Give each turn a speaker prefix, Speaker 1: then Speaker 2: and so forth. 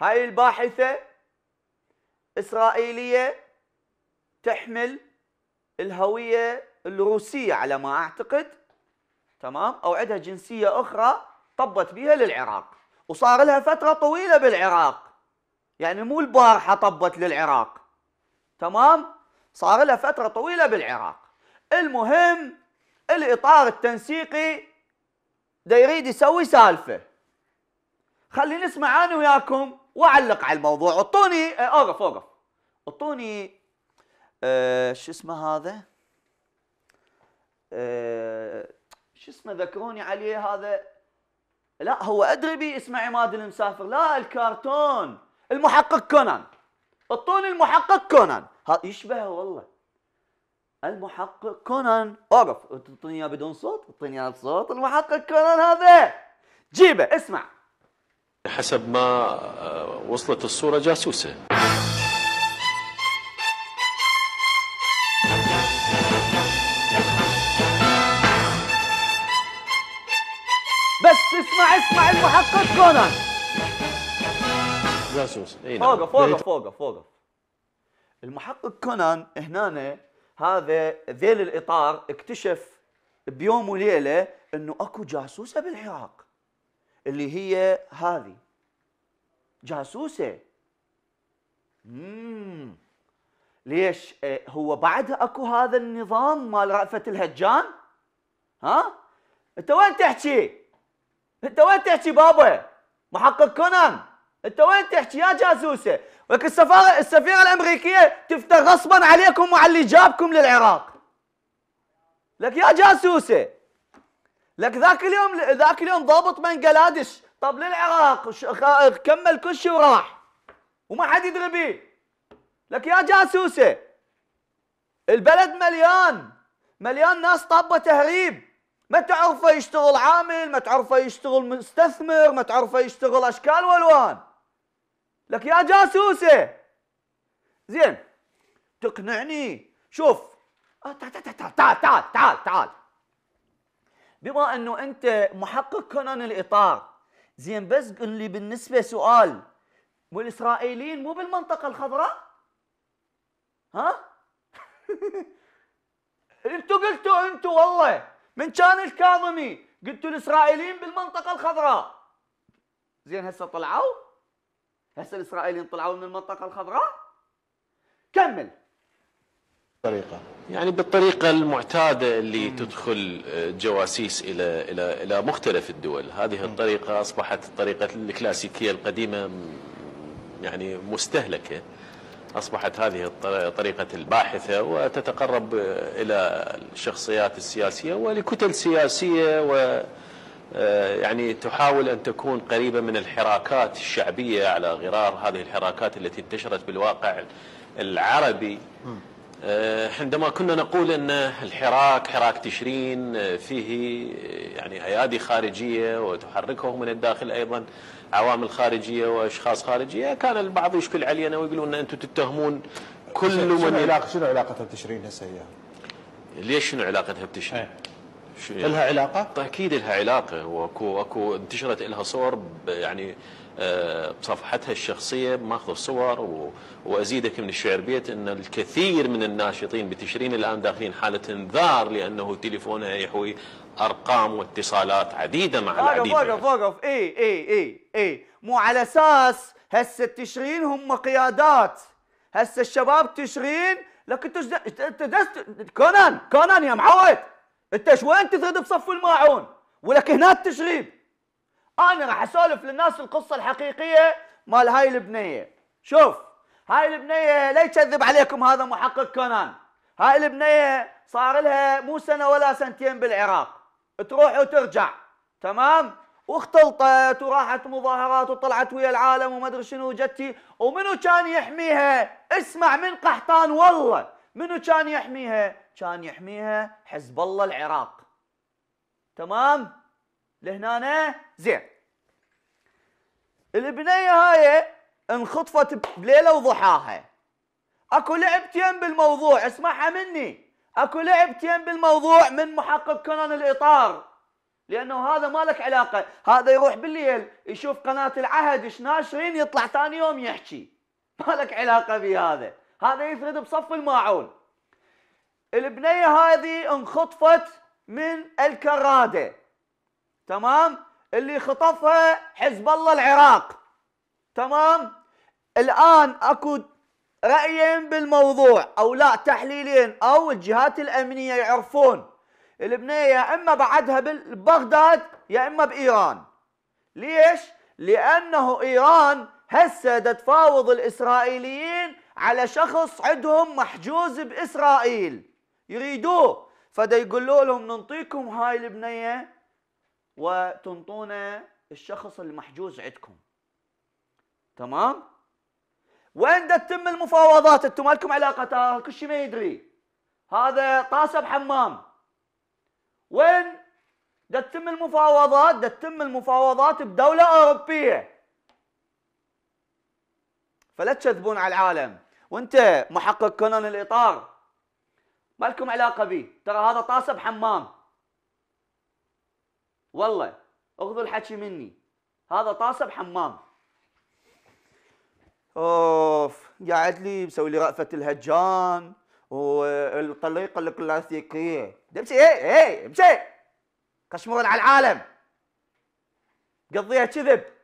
Speaker 1: هاي الباحثة إسرائيلية تحمل الهوية الروسية على ما أعتقد تمام أو عندها جنسية أخرى طبت بها للعراق وصار لها فترة طويلة بالعراق يعني مو البارحة طبت للعراق تمام صار لها فترة طويلة بالعراق المهم الإطار التنسيقي دا يريد يسوي سالفة خلي نسمع أنا وياكم وعلق على الموضوع اعطوني آه، اوقف اوقف اعطوني أه شو اسمه هذا أه شو اسمه ذكروني عليه هذا لا هو ادري بي اسمه عماد المسافر لا الكرتون المحقق كونان اعطوني المحقق كونان يشبهه والله المحقق كونان اوقف تعطيني بدون صوت تعطيني صوت المحقق كونان هذا جيبه اسمع
Speaker 2: حسب ما آه، وصلت الصورة جاسوسة
Speaker 1: بس اسمع اسمع المحقق كونان
Speaker 2: جاسوس اي نعم فوقف فوقف
Speaker 1: فوقف فوقف المحقق كونان هنا هذا ذيل الاطار اكتشف بيوم وليله انه اكو جاسوسه بالعراق اللي هي هذه جاسوسه مم. ليش إيه، هو بعدها اكو هذا النظام مال رأفة الهجان ها انت وين تحكي انت وين تحكي بابا محقق كونان انت وين تحكي يا جاسوسه لك السفاره السفيره الامريكيه تفتر غصبا عليكم وعلى اللي جابكم للعراق لك يا جاسوسه لك ذاك اليوم ذاك اليوم ضابط بنجلاديش طب للعراق كمل كل شيء وراح وما حد يدري بيه لك يا جاسوسه البلد مليان مليان ناس طابه تهريب ما تعرفه يشتغل عامل ما تعرفه يشتغل مستثمر ما تعرفه يشتغل اشكال والوان لك يا جاسوسه زين تقنعني شوف آه، تعال تعال تعال تعال تعال تعال بما انه انت محقق كونان الاطار زين بس قل لي بالنسبه سؤال والاسرائيليين مو بالمنطقه الخضراء ها انتوا قلتوا انتوا والله من كان الكاظمي قلتوا الاسرائيليين بالمنطقه الخضراء زين هسه طلعوا هسه الاسرائيليين طلعوا من المنطقه الخضراء كمل
Speaker 2: الطريقة يعني بالطريقة المعتادة اللي مم. تدخل آه، جواسيس إلى إلى إلى مختلف الدول، هذه الطريقة أصبحت الطريقة الكلاسيكية القديمة يعني مستهلكة. أصبحت هذه طريقة الباحثة وتتقرب آه، إلى الشخصيات السياسية ولكتل سياسية و آه، يعني تحاول أن تكون قريبة من الحراكات الشعبية على غرار هذه الحراكات التي انتشرت بالواقع العربي آه، عندما كنا نقول ان الحراك حراك تشرين آه، فيه آه، يعني ايادي خارجيه وتحركه من الداخل ايضا عوامل خارجيه واشخاص خارجيه كان البعض يشكل علينا ويقولون ان انتم تتهمون كل من شنو علاقه شنو علاقتها بتشرين هسه هي؟ ليش شنو علاقتها بتشرين؟ إيه. لها علاقه؟ اكيد لها علاقه واكو اكو انتشرت لها صور يعني بصفحتها الشخصية ماخذ صور و... وأزيدك من الشعر بيت أن الكثير من الناشطين بتشرين الآن داخلين حالة انذار لأنه تليفونها يحوي أرقام واتصالات عديدة مع العديد وقف
Speaker 1: وقف إي إي إي إي مو على أساس هسه تشرين هم قيادات هسه الشباب تشرين لكن انت تدست... كونان كونان يا معود انت وين تثرد بصف الماعون ولك هنا تشرين انا راح اسولف للناس القصه الحقيقيه مال هاي البنيه شوف هاي البنيه لا يكذب عليكم هذا محقق كونان هاي البنيه صار لها مو سنه ولا سنتين بالعراق تروح وترجع تمام واختلطت وراحت مظاهرات وطلعت ويا العالم وما ادري شنو جتي ومنو كان يحميها اسمع من قحطان والله منو كان يحميها كان يحميها حزب الله العراق تمام لهنا زين البنيه هاي انخطفت بليله وضحاها اكو لعبتين بالموضوع اسمعها مني اكو لعبتين بالموضوع من محقق كونان الاطار لانه هذا ما لك علاقه هذا يروح بالليل يشوف قناه العهد ايش ناشرين يطلع ثاني يوم يحكي ما لك علاقه بهذا هذا يفرد بصف الماعون البنيه هذه انخطفت من الكراده تمام اللي خطفها حزب الله العراق تمام الان اكو رايين بالموضوع او لا تحليلين او الجهات الامنيه يعرفون البنيه يا اما بعدها ببغداد يا اما بايران ليش لانه ايران هسه تفاوض الاسرائيليين على شخص عندهم محجوز باسرائيل يريدوه فدا يقولوا لهم ننطيكم هاي البنيه وتنطونا الشخص المحجوز عندكم تمام وين تتم المفاوضات انتم ما لكم علاقه كل شيء ما يدري هذا طاسه بحمام وين دا تتم المفاوضات دا تتم المفاوضات بدولة أوروبية فلا تكذبون على العالم وانت محقق كونان الإطار ما لكم علاقة به ترى هذا طاسة بحمام والله اخذوا الحكي مني هذا طاسه بحمام اوف قاعد لي مسوي لي رأفة الهجان والطليقة الكلاسيكية امشي اي اي امشي قشمرون على العالم قضيها كذب